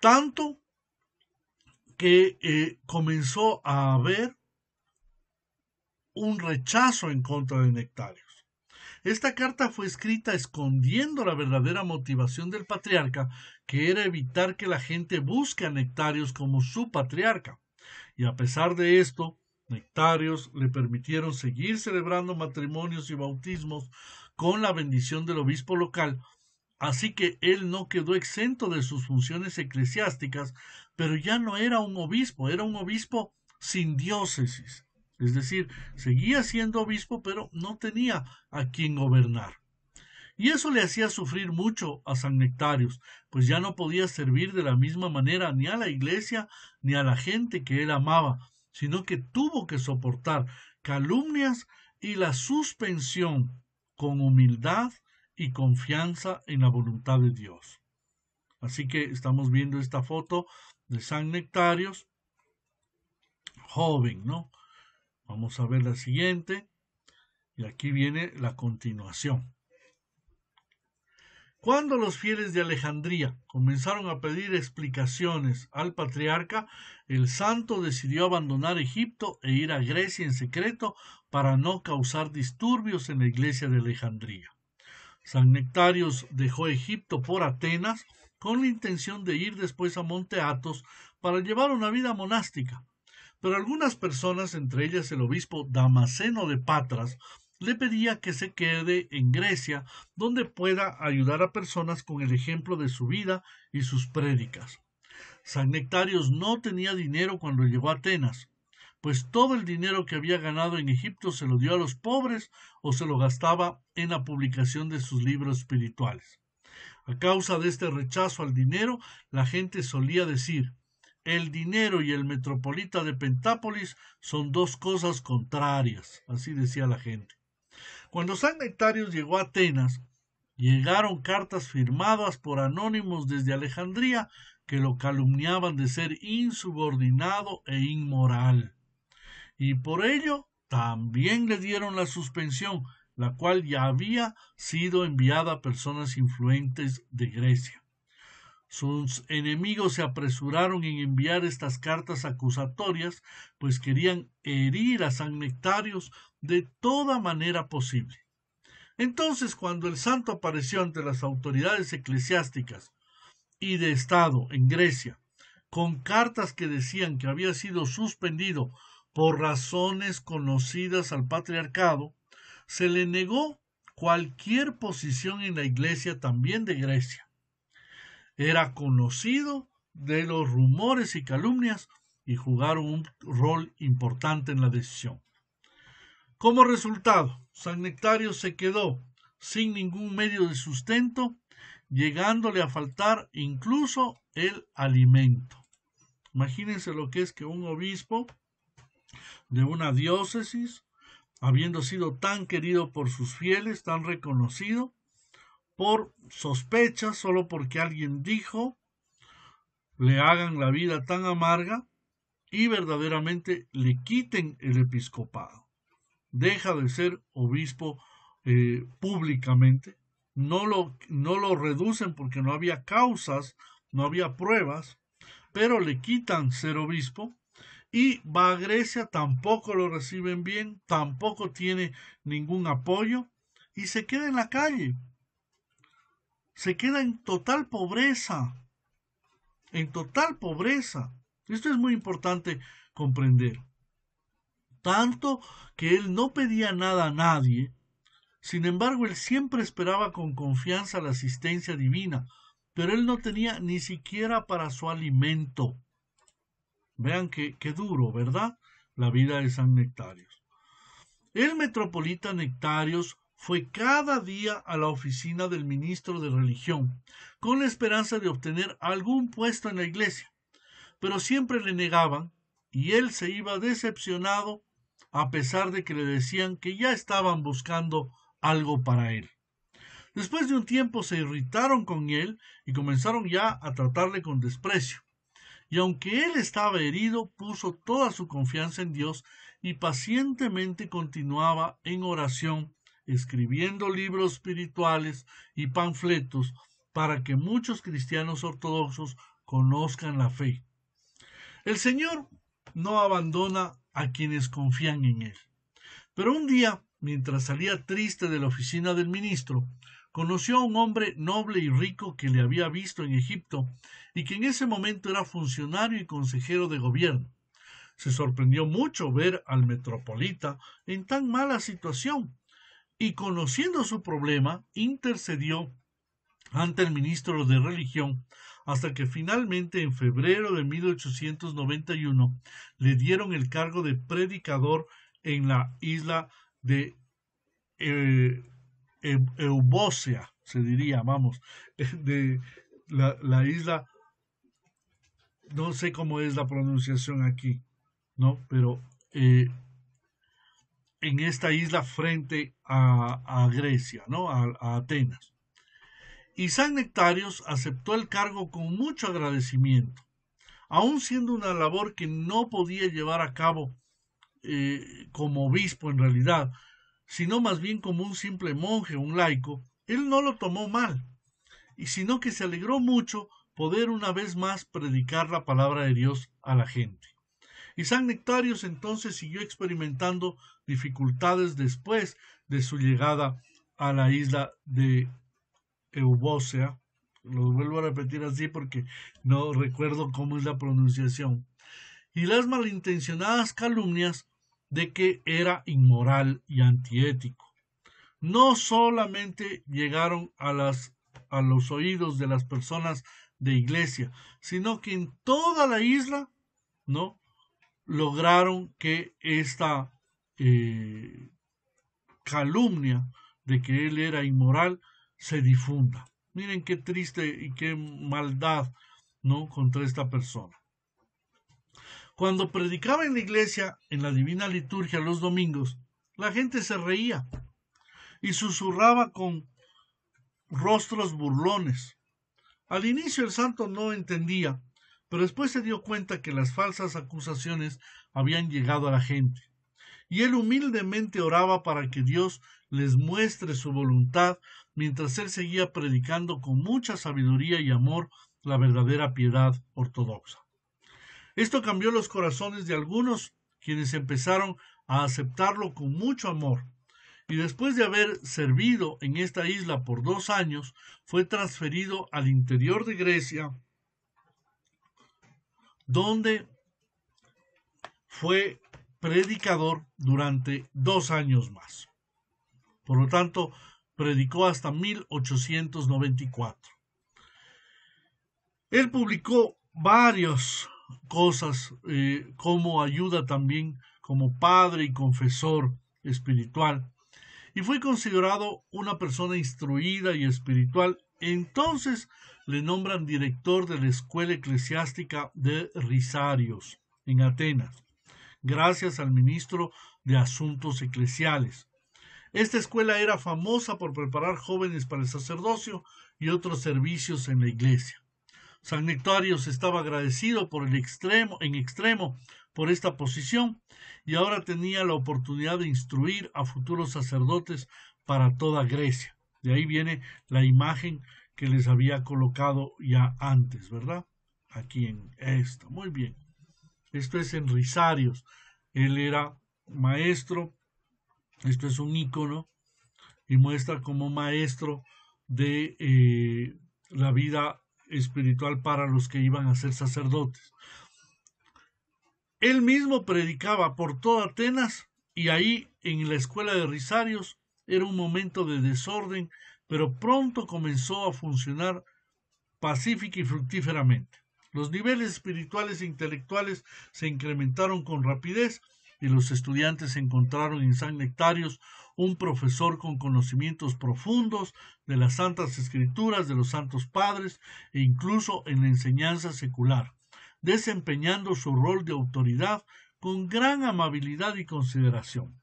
Tanto que eh, comenzó a haber un rechazo en contra de Nectarios. Esta carta fue escrita escondiendo la verdadera motivación del patriarca, que era evitar que la gente busque a Nectarios como su patriarca. Y a pesar de esto, Nectarios le permitieron seguir celebrando matrimonios y bautismos con la bendición del obispo local, así que él no quedó exento de sus funciones eclesiásticas, pero ya no era un obispo, era un obispo sin diócesis. Es decir, seguía siendo obispo, pero no tenía a quien gobernar. Y eso le hacía sufrir mucho a San Nectarios, pues ya no podía servir de la misma manera ni a la iglesia ni a la gente que él amaba, sino que tuvo que soportar calumnias y la suspensión con humildad y confianza en la voluntad de Dios. Así que estamos viendo esta foto de San Nectarios, joven, ¿no? Vamos a ver la siguiente. Y aquí viene la continuación. Cuando los fieles de Alejandría comenzaron a pedir explicaciones al patriarca, el santo decidió abandonar Egipto e ir a Grecia en secreto para no causar disturbios en la iglesia de Alejandría. San Nectarios dejó Egipto por Atenas con la intención de ir después a Monte Athos para llevar una vida monástica, pero algunas personas, entre ellas el obispo Damasceno de Patras, le pedía que se quede en Grecia, donde pueda ayudar a personas con el ejemplo de su vida y sus prédicas. San Nectarios no tenía dinero cuando llegó a Atenas, pues todo el dinero que había ganado en Egipto se lo dio a los pobres o se lo gastaba en la publicación de sus libros espirituales. A causa de este rechazo al dinero, la gente solía decir el dinero y el metropolita de Pentápolis son dos cosas contrarias, así decía la gente. Cuando San Nectarios llegó a Atenas, llegaron cartas firmadas por anónimos desde Alejandría que lo calumniaban de ser insubordinado e inmoral. Y por ello también le dieron la suspensión, la cual ya había sido enviada a personas influentes de Grecia. Sus enemigos se apresuraron en enviar estas cartas acusatorias, pues querían herir a San Nectarios de toda manera posible. Entonces, cuando el santo apareció ante las autoridades eclesiásticas y de Estado en Grecia, con cartas que decían que había sido suspendido por razones conocidas al patriarcado, se le negó cualquier posición en la Iglesia también de Grecia era conocido de los rumores y calumnias y jugaron un rol importante en la decisión. Como resultado, San Nectario se quedó sin ningún medio de sustento, llegándole a faltar incluso el alimento. Imagínense lo que es que un obispo de una diócesis, habiendo sido tan querido por sus fieles, tan reconocido, por sospecha, solo porque alguien dijo, le hagan la vida tan amarga y verdaderamente le quiten el episcopado. Deja de ser obispo eh, públicamente, no no lo reducen porque no había causas, no había pruebas, pero le quitan ser obispo y va a Grecia, tampoco lo reciben bien, tampoco tiene ningún apoyo y se queda en la calle se queda en total pobreza, en total pobreza. Esto es muy importante comprender. Tanto que él no pedía nada a nadie, sin embargo él siempre esperaba con confianza la asistencia divina, pero él no tenía ni siquiera para su alimento. Vean qué, duro, ¿verdad? La vida de San Nectarios. El metropolita Nectarios fue cada día a la oficina del ministro de religión, con la esperanza de obtener algún puesto en la iglesia, pero siempre le negaban y él se iba decepcionado a pesar de que le decían que ya estaban buscando algo para él. Después de un tiempo se irritaron con él y comenzaron ya a tratarle con desprecio. Y aunque él estaba herido, puso toda su confianza en Dios y pacientemente continuaba en oración escribiendo libros espirituales y panfletos para que muchos cristianos ortodoxos conozcan la fe. El Señor no abandona a quienes confían en Él. Pero un día, mientras salía triste de la oficina del ministro, conoció a un hombre noble y rico que le había visto en Egipto y que en ese momento era funcionario y consejero de gobierno. Se sorprendió mucho ver al metropolita en tan mala situación y conociendo su problema, intercedió ante el ministro de religión hasta que finalmente en febrero de 1891 le dieron el cargo de predicador en la isla de eh, Eubosia, se diría, vamos, <laughs> de la, isla, no sé cómo es la pronunciación aquí, ¿no? Pero eh, en esta isla frente a, Grecia, ¿no? a, Atenas. Y San Nectarios aceptó el cargo con mucho agradecimiento, aun siendo una labor que no podía llevar a cabo eh, como obispo en realidad, sino más bien como un simple monje, un laico, él no lo tomó mal, y sino que se alegró mucho poder una vez más predicar la palabra de Dios a la gente. Y San Nectarios entonces siguió experimentando dificultades después de su llegada a la isla de Eubócea. Lo vuelvo a repetir así porque no recuerdo cómo es la pronunciación. Y las malintencionadas calumnias de que era inmoral y antiético. No solamente llegaron a, las, a los oídos de las personas de iglesia, sino que en toda la isla, ¿no? lograron que esta eh, calumnia de que él era inmoral se difunda. Miren qué triste y qué maldad, ¿no? Contra esta persona. Cuando predicaba en la iglesia, en la divina liturgia los domingos, la gente se reía y susurraba con rostros burlones. Al inicio el santo no entendía pero después se dio cuenta que las falsas acusaciones habían llegado a la gente, y él humildemente oraba para que Dios les muestre su voluntad mientras él seguía predicando con mucha sabiduría y amor la verdadera piedad ortodoxa. Esto cambió los corazones de algunos, quienes empezaron a aceptarlo con mucho amor, y después de haber servido en esta isla por dos años, fue transferido al interior de Grecia donde fue predicador durante dos años más. Por lo tanto, predicó hasta 1894. Él publicó varias cosas eh, como ayuda también como padre y confesor espiritual y fue considerado una persona instruida y espiritual entonces le nombran director de la Escuela Eclesiástica de Risarios, en Atenas, gracias al ministro de Asuntos Eclesiales. Esta escuela era famosa por preparar jóvenes para el sacerdocio y otros servicios en la iglesia. San Nectarios estaba agradecido por el extremo, en extremo por esta posición y ahora tenía la oportunidad de instruir a futuros sacerdotes para toda Grecia. De ahí viene la imagen que les había colocado ya antes, ¿verdad? Aquí en esto Muy bien. Esto es en Risarios. Él era maestro. Esto es un icono y muestra como maestro de eh, la vida espiritual para los que iban a ser sacerdotes. Él mismo predicaba por toda Atenas y ahí en la escuela de Risarios era un momento de desorden pero pronto comenzó a funcionar pacífica y fructíferamente. Los niveles espirituales e intelectuales se incrementaron con rapidez y los estudiantes encontraron en San Nectarios un profesor con conocimientos profundos de las Santas Escrituras, de los Santos Padres e incluso en la enseñanza secular, desempeñando su rol de autoridad con gran amabilidad y consideración.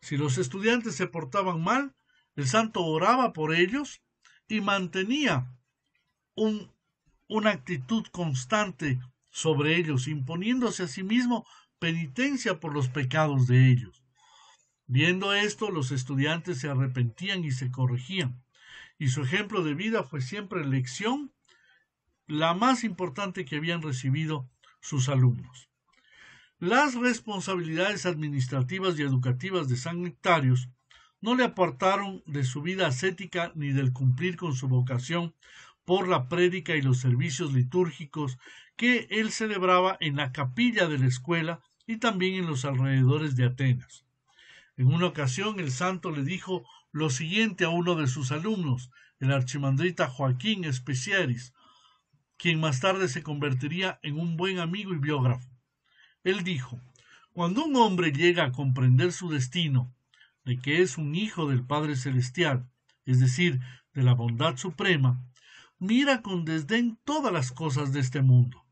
Si los estudiantes se portaban mal, el santo oraba por ellos y mantenía una actitud constante sobre ellos, imponiéndose a sí mismo penitencia por los pecados de ellos. Viendo esto, los estudiantes se arrepentían y se corregían, y su ejemplo de vida fue siempre lección, la más importante que habían recibido sus alumnos. Las responsabilidades administrativas y educativas de San no le apartaron de su vida ascética ni del cumplir con su vocación por la prédica y los servicios litúrgicos que él celebraba en la capilla de la escuela y también en los alrededores de Atenas. En una ocasión el santo le dijo lo siguiente a uno de sus alumnos, el archimandrita Joaquín Especiaris, quien más tarde se convertiría en un buen amigo y biógrafo. Él dijo, cuando un hombre llega a comprender su destino de que es un hijo del Padre Celestial, es decir, de la bondad suprema, mira con desdén todas las cosas de este mundo.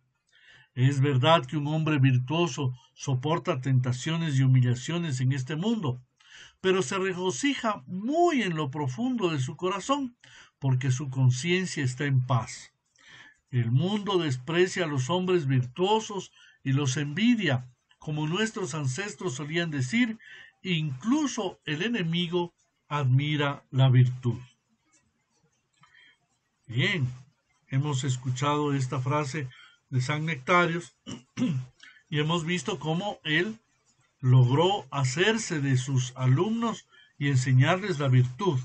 Es verdad que un hombre virtuoso soporta tentaciones y humillaciones en este mundo, pero se regocija muy en lo profundo de su corazón, porque su conciencia está en paz. El mundo desprecia a los hombres virtuosos y los envidia, como nuestros ancestros solían decir, Incluso el enemigo admira la virtud. Bien, hemos escuchado esta frase de San Nectarios <clears throat> y hemos visto cómo él logró hacerse de sus alumnos y enseñarles la virtud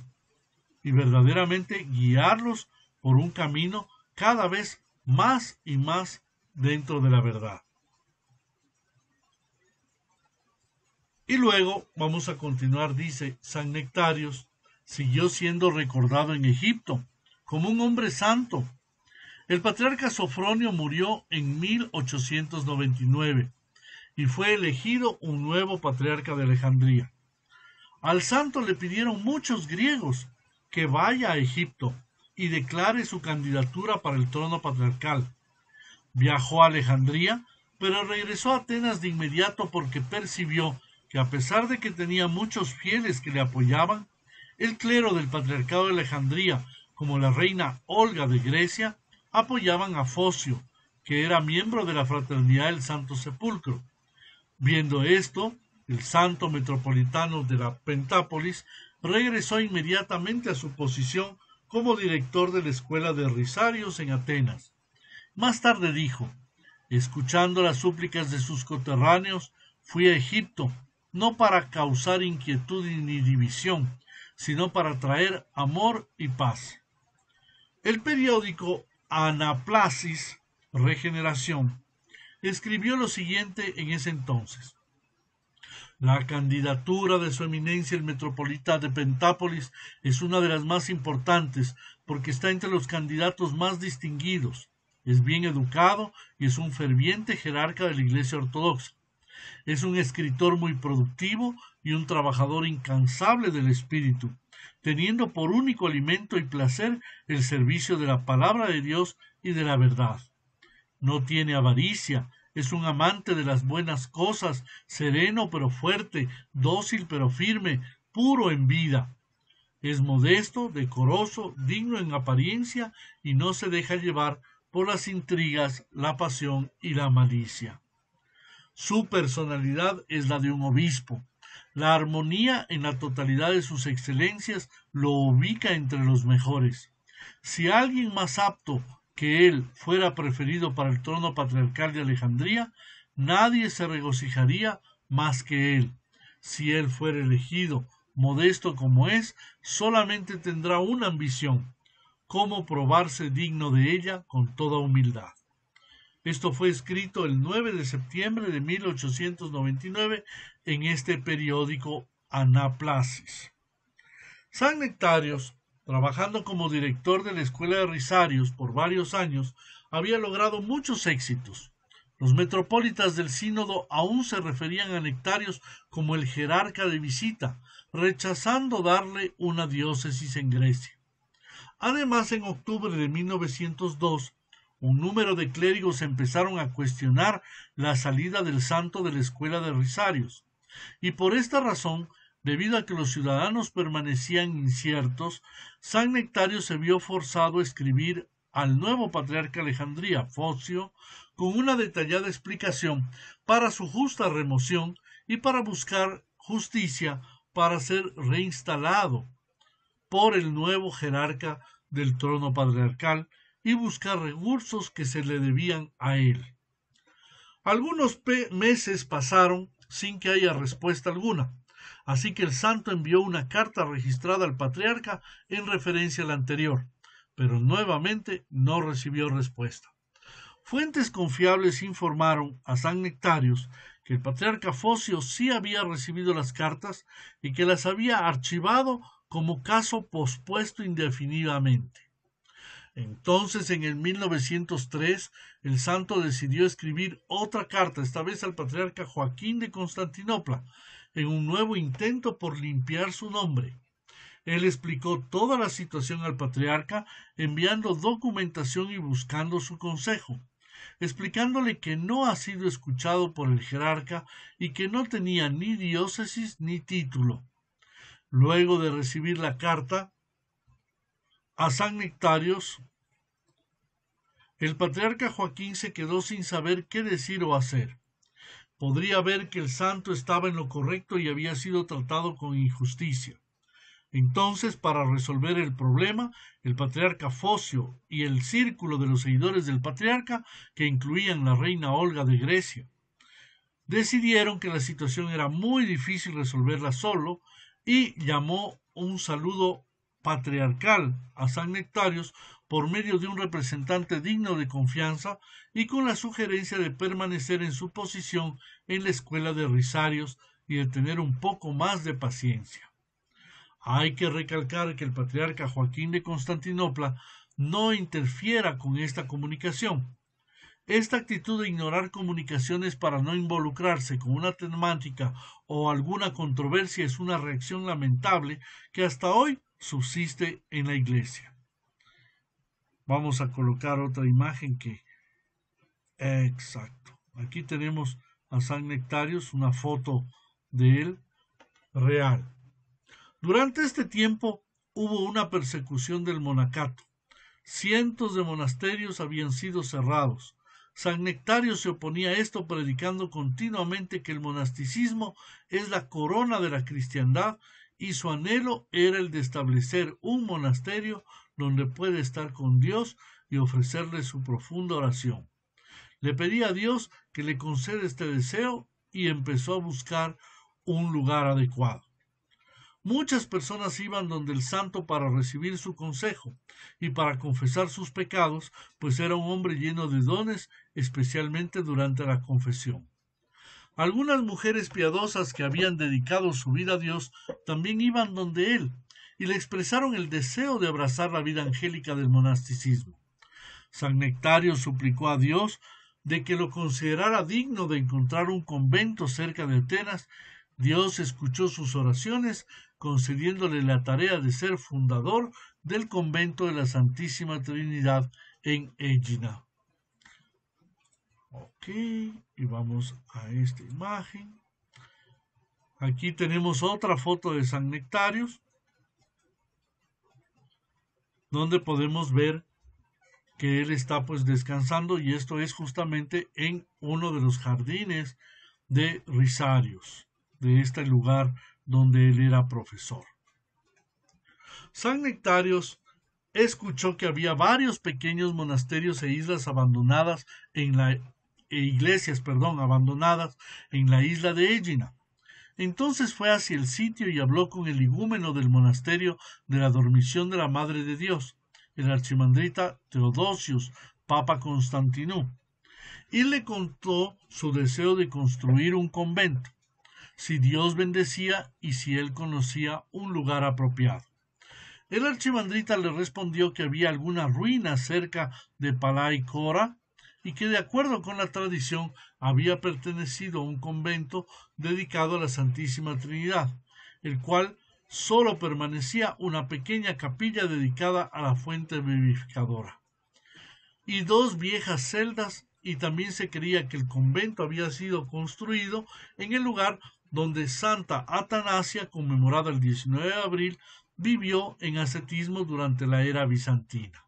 y verdaderamente guiarlos por un camino cada vez más y más dentro de la verdad. Y luego vamos a continuar, dice, San Nectarios siguió siendo recordado en Egipto como un hombre santo. El patriarca Sofronio murió en 1899 y fue elegido un nuevo patriarca de Alejandría. Al santo le pidieron muchos griegos que vaya a Egipto y declare su candidatura para el trono patriarcal. Viajó a Alejandría, pero regresó a Atenas de inmediato porque percibió que a pesar de que tenía muchos fieles que le apoyaban, el clero del Patriarcado de Alejandría, como la reina Olga de Grecia, apoyaban a Focio, que era miembro de la Fraternidad del Santo Sepulcro. Viendo esto, el santo metropolitano de la Pentápolis regresó inmediatamente a su posición como director de la escuela de Risarios en Atenas. Más tarde dijo, escuchando las súplicas de sus coterráneos, fui a Egipto no para causar inquietud ni división, sino para traer amor y paz. El periódico Anaplasis Regeneración escribió lo siguiente en ese entonces. La candidatura de su eminencia el metropolita de Pentápolis es una de las más importantes porque está entre los candidatos más distinguidos, es bien educado y es un ferviente jerarca de la Iglesia Ortodoxa. Es un escritor muy productivo y un trabajador incansable del espíritu, teniendo por único alimento y placer el servicio de la palabra de Dios y de la verdad. No tiene avaricia, es un amante de las buenas cosas, sereno pero fuerte, dócil pero firme, puro en vida. Es modesto, decoroso, digno en apariencia y no se deja llevar por las intrigas, la pasión y la malicia. Su personalidad es la de un obispo. La armonía en la totalidad de sus excelencias lo ubica entre los mejores. Si alguien más apto que él fuera preferido para el trono patriarcal de Alejandría, nadie se regocijaría más que él. Si él fuera elegido, modesto como es, solamente tendrá una ambición, cómo probarse digno de ella con toda humildad. Esto fue escrito el 9 de septiembre de 1899 en este periódico Anaplasis. San Nectarios, trabajando como director de la Escuela de Risarios por varios años, había logrado muchos éxitos. Los metropolitas del sínodo aún se referían a Nectarios como el jerarca de visita, rechazando darle una diócesis en Grecia. Además, en octubre de 1902 un número de clérigos empezaron a cuestionar la salida del santo de la escuela de Risarios, y por esta razón, debido a que los ciudadanos permanecían inciertos, San Nectario se vio forzado a escribir al nuevo patriarca Alejandría, Focio, con una detallada explicación para su justa remoción y para buscar justicia para ser reinstalado por el nuevo jerarca del trono patriarcal, y buscar recursos que se le debían a él. Algunos meses pasaron sin que haya respuesta alguna, así que el santo envió una carta registrada al patriarca en referencia a la anterior, pero nuevamente no recibió respuesta. Fuentes confiables informaron a San Nectarios que el patriarca Focio sí había recibido las cartas y que las había archivado como caso pospuesto indefinidamente. Entonces, en el 1903, el santo decidió escribir otra carta, esta vez al patriarca Joaquín de Constantinopla, en un nuevo intento por limpiar su nombre. Él explicó toda la situación al patriarca, enviando documentación y buscando su consejo, explicándole que no ha sido escuchado por el jerarca y que no tenía ni diócesis ni título. Luego de recibir la carta, a San Nectarios el patriarca Joaquín se quedó sin saber qué decir o hacer. Podría ver que el santo estaba en lo correcto y había sido tratado con injusticia. Entonces, para resolver el problema, el patriarca Focio y el círculo de los seguidores del patriarca, que incluían la reina Olga de Grecia, decidieron que la situación era muy difícil resolverla solo y llamó un saludo patriarcal a San Nectarios por medio de un representante digno de confianza y con la sugerencia de permanecer en su posición en la escuela de Risarios y de tener un poco más de paciencia. Hay que recalcar que el patriarca Joaquín de Constantinopla no interfiera con esta comunicación. Esta actitud de ignorar comunicaciones para no involucrarse con una temática o alguna controversia es una reacción lamentable que hasta hoy subsiste en la Iglesia. Vamos a colocar otra imagen que... Exacto. Aquí tenemos a San Nectarios, una foto de él real. Durante este tiempo hubo una persecución del monacato. Cientos de monasterios habían sido cerrados. San Nectario se oponía a esto predicando continuamente que el monasticismo es la corona de la cristiandad y su anhelo era el de establecer un monasterio donde puede estar con Dios y ofrecerle su profunda oración. Le pedí a Dios que le conceda este deseo y empezó a buscar un lugar adecuado. Muchas personas iban donde el santo para recibir su consejo y para confesar sus pecados, pues era un hombre lleno de dones, especialmente durante la confesión. Algunas mujeres piadosas que habían dedicado su vida a Dios también iban donde él y le expresaron el deseo de abrazar la vida angélica del monasticismo. San Nectario suplicó a Dios de que lo considerara digno de encontrar un convento cerca de Atenas. Dios escuchó sus oraciones, concediéndole la tarea de ser fundador del convento de la Santísima Trinidad en Égina. Ok, y vamos a esta imagen. Aquí tenemos otra foto de San Nectarios donde podemos ver que él está pues descansando y esto es justamente en uno de los jardines de Risarios, de este lugar donde él era profesor. San Nectarios escuchó que había varios pequeños monasterios e islas abandonadas en la e iglesias, perdón, abandonadas en la isla de Égina. Entonces fue hacia el sitio y habló con el ligúmeno del monasterio de la Dormición de la Madre de Dios, el archimandrita Teodosius, Papa Constantinú. y le contó su deseo de construir un convento, si Dios bendecía y si él conocía un lugar apropiado. El archimandrita le respondió que había alguna ruina cerca de Palai y que de acuerdo con la tradición había pertenecido a un convento dedicado a la Santísima Trinidad, el cual sólo permanecía una pequeña capilla dedicada a la fuente vivificadora y dos viejas celdas y también se creía que el convento había sido construido en el lugar donde Santa Atanasia, conmemorada el 19 de abril, vivió en ascetismo durante la era bizantina.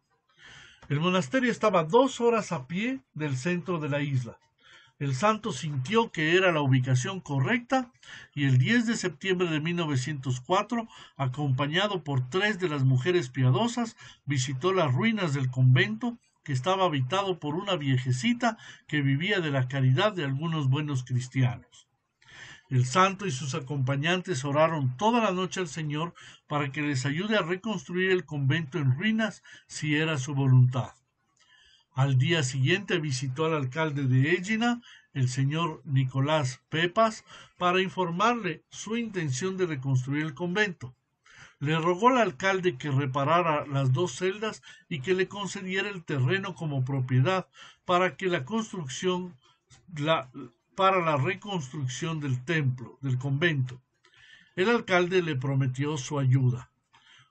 El monasterio estaba dos horas a pie del centro de la isla. El santo sintió que era la ubicación correcta y el 10 de septiembre de 1904, acompañado por tres de las mujeres piadosas, visitó las ruinas del convento que estaba habitado por una viejecita que vivía de la caridad de algunos buenos cristianos. El santo y sus acompañantes oraron toda la noche al Señor para que les ayude a reconstruir el convento en ruinas si era su voluntad. Al día siguiente visitó al alcalde de Égina, el señor Nicolás Pepas, para informarle su intención de reconstruir el convento. Le rogó al alcalde que reparara las dos celdas y que le concediera el terreno como propiedad para que la construcción la, para la reconstrucción del templo, del convento. El alcalde le prometió su ayuda.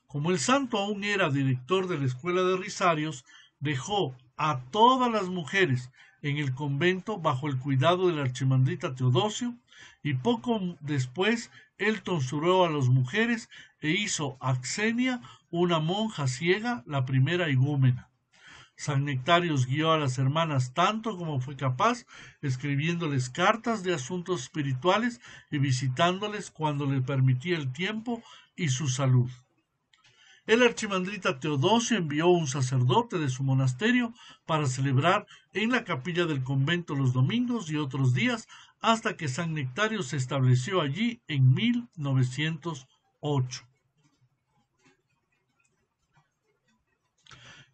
Como el santo aún era director de la escuela de Risarios, dejó a todas las mujeres en el convento bajo el cuidado del archimandrita Teodosio y poco después él tonsuró a las mujeres e hizo a Xenia una monja ciega, la primera igúmena. San Nectarios guió a las hermanas tanto como fue capaz, escribiéndoles cartas de asuntos espirituales y visitándoles cuando le permitía el tiempo y su salud. El archimandrita Teodosio envió un sacerdote de su monasterio para celebrar en la capilla del convento los domingos y otros días hasta que San Nectario se estableció allí en 1908.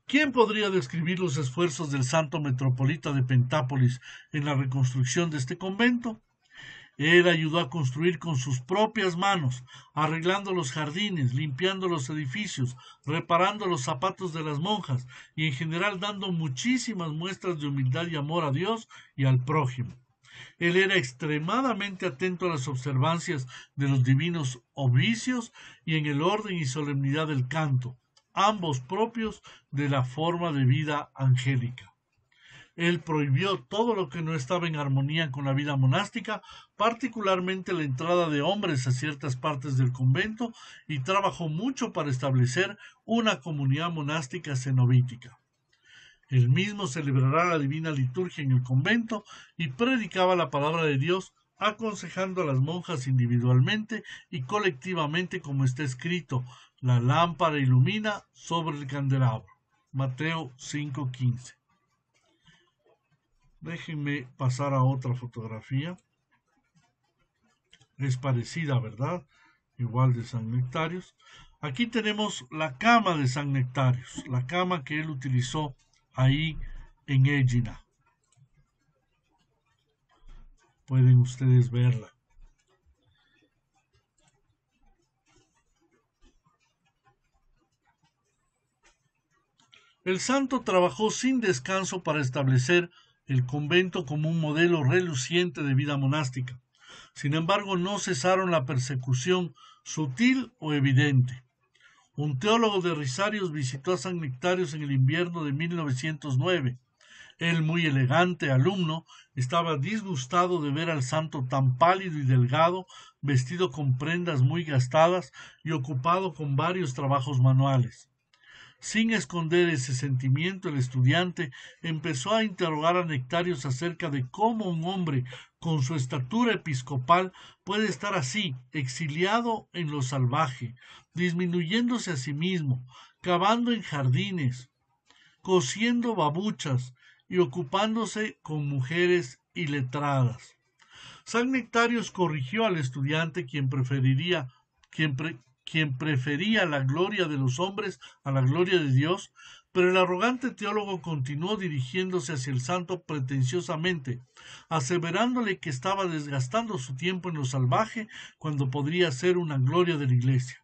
¿Quién podría describir los esfuerzos del santo metropolita de Pentápolis en la reconstrucción de este convento? Él ayudó a construir con sus propias manos, arreglando los jardines, limpiando los edificios, reparando los zapatos de las monjas y en general dando muchísimas muestras de humildad y amor a Dios y al prójimo. Él era extremadamente atento a las observancias de los divinos ovicios y en el orden y solemnidad del canto, ambos propios de la forma de vida angélica. Él prohibió todo lo que no estaba en armonía con la vida monástica, particularmente la entrada de hombres a ciertas partes del convento, y trabajó mucho para establecer una comunidad monástica cenobítica. Él mismo celebrará la divina liturgia en el convento y predicaba la palabra de Dios, aconsejando a las monjas individualmente y colectivamente como está escrito, la lámpara ilumina sobre el candelabro. Mateo 5:15. Déjenme pasar a otra fotografía. Es parecida, ¿verdad? Igual de San Nectarios. Aquí tenemos la cama de San Nectarios, la cama que él utilizó ahí en Égina. Pueden ustedes verla. el santo trabajó sin descanso para establecer el convento como un modelo reluciente de vida monástica. Sin embargo, no cesaron la persecución, sutil o evidente. Un teólogo de Risarios visitó a San Nictarios en el invierno de 1909. El muy elegante alumno estaba disgustado de ver al santo tan pálido y delgado, vestido con prendas muy gastadas y ocupado con varios trabajos manuales. Sin esconder ese sentimiento, el estudiante empezó a interrogar a Nectarios acerca de cómo un hombre con su estatura episcopal puede estar así, exiliado en lo salvaje, disminuyéndose a sí mismo, cavando en jardines, cosiendo babuchas y ocupándose con mujeres iletradas. San Nectarios corrigió al estudiante quien preferiría quien, quien prefería la gloria de los hombres a la gloria de Dios, pero el arrogante teólogo continuó dirigiéndose hacia el santo pretenciosamente, aseverándole que estaba desgastando su tiempo en lo salvaje cuando podría ser una gloria de la Iglesia.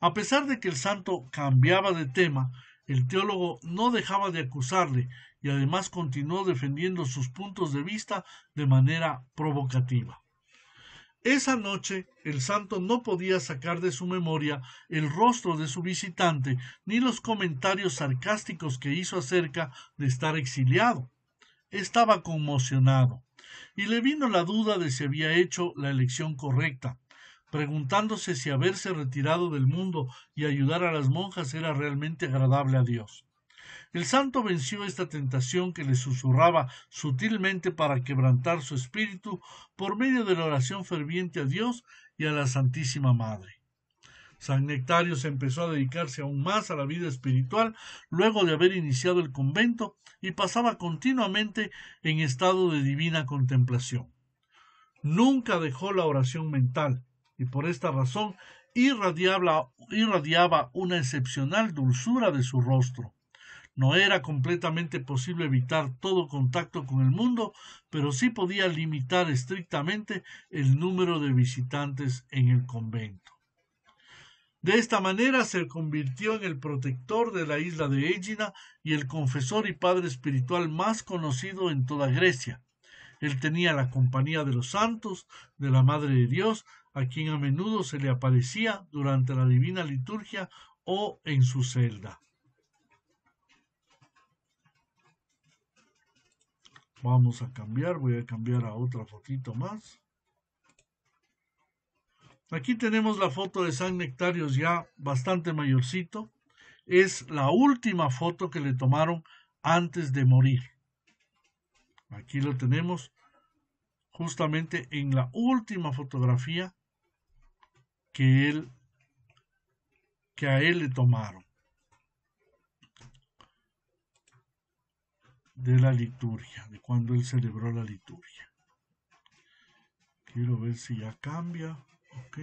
A pesar de que el santo cambiaba de tema, el teólogo no dejaba de acusarle y además continuó defendiendo sus puntos de vista de manera provocativa. Esa noche el santo no podía sacar de su memoria el rostro de su visitante ni los comentarios sarcásticos que hizo acerca de estar exiliado. Estaba conmocionado, y le vino la duda de si había hecho la elección correcta, preguntándose si haberse retirado del mundo y ayudar a las monjas era realmente agradable a Dios. El santo venció esta tentación que le susurraba sutilmente para quebrantar su espíritu por medio de la oración ferviente a Dios y a la Santísima Madre. San Nectario se empezó a dedicarse aún más a la vida espiritual luego de haber iniciado el convento y pasaba continuamente en estado de divina contemplación. Nunca dejó la oración mental y por esta razón irradiaba, una excepcional dulzura de su rostro. No era completamente posible evitar todo contacto con el mundo, pero sí podía limitar estrictamente el número de visitantes en el convento. De esta manera se convirtió en el protector de la isla de Égina y el confesor y padre espiritual más conocido en toda Grecia. Él tenía la compañía de los santos, de la Madre de Dios, a quien a menudo se le aparecía durante la divina liturgia o en su celda. Vamos a cambiar, voy a cambiar a otra fotito más. Aquí tenemos la foto de San Nectarios ya bastante mayorcito. Es la última foto que le tomaron antes de morir. Aquí lo tenemos justamente en la última fotografía que él que a él le tomaron. de la liturgia, de cuando él celebró la liturgia. Quiero ver si ya cambia. Ok.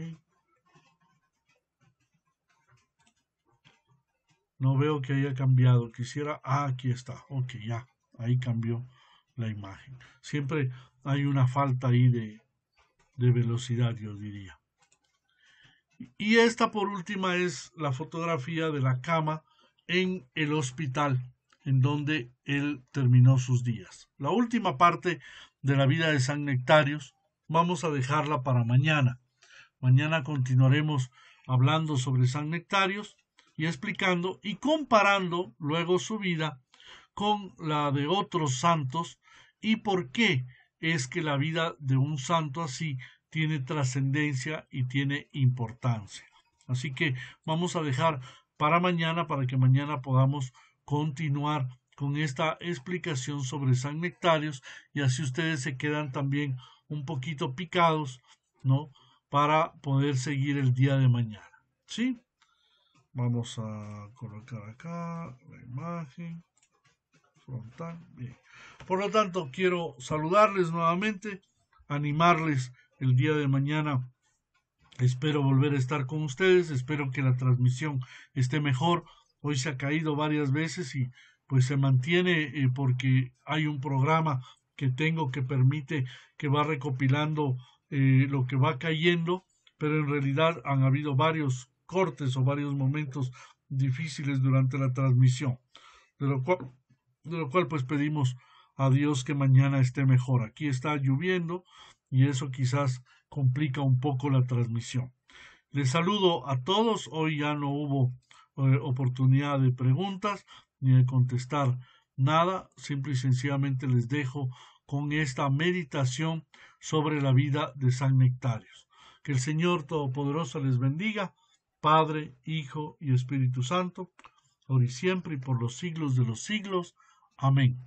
No veo que haya cambiado. Quisiera. Ah, aquí está. Ok, ya. Ahí cambió la imagen. Siempre hay una falta ahí de, de velocidad, yo diría. Y esta por última es la fotografía de la cama en el hospital en donde él terminó sus días. La última parte de la vida de San Nectarios vamos a dejarla para mañana. Mañana continuaremos hablando sobre San Nectarios y explicando y comparando luego su vida con la de otros santos y por qué es que la vida de un santo así tiene trascendencia y tiene importancia. Así que vamos a dejar para mañana para que mañana podamos continuar con esta explicación sobre San Nectarios y así ustedes se quedan también un poquito picados, ¿no? Para poder seguir el día de mañana, ¿sí? Vamos a colocar acá la imagen frontal. Por lo tanto, quiero saludarles nuevamente, animarles el día de mañana. Espero volver a estar con ustedes, espero que la transmisión esté mejor Hoy se ha caído varias veces y pues se mantiene eh, porque hay un programa que tengo que permite que va recopilando eh, lo que va cayendo, pero en realidad han habido varios cortes o varios momentos difíciles durante la transmisión, de lo cual, de lo cual pues pedimos a Dios que mañana esté mejor. Aquí está lloviendo y eso quizás complica un poco la transmisión. Les saludo a todos. Hoy ya no hubo eh, oportunidad de preguntas ni de contestar nada, simple y sencillamente les dejo con esta meditación sobre la vida de San Nectarios. Que el Señor Todopoderoso les bendiga, Padre, Hijo y Espíritu Santo, ahora y siempre y por los siglos de los siglos. Amén.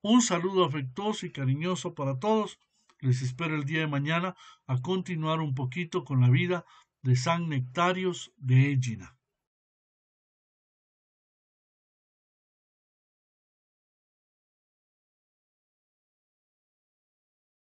Un saludo afectuoso y cariñoso para todos. Les espero el día de mañana a continuar un poquito con la vida de San Nectarios de Égina.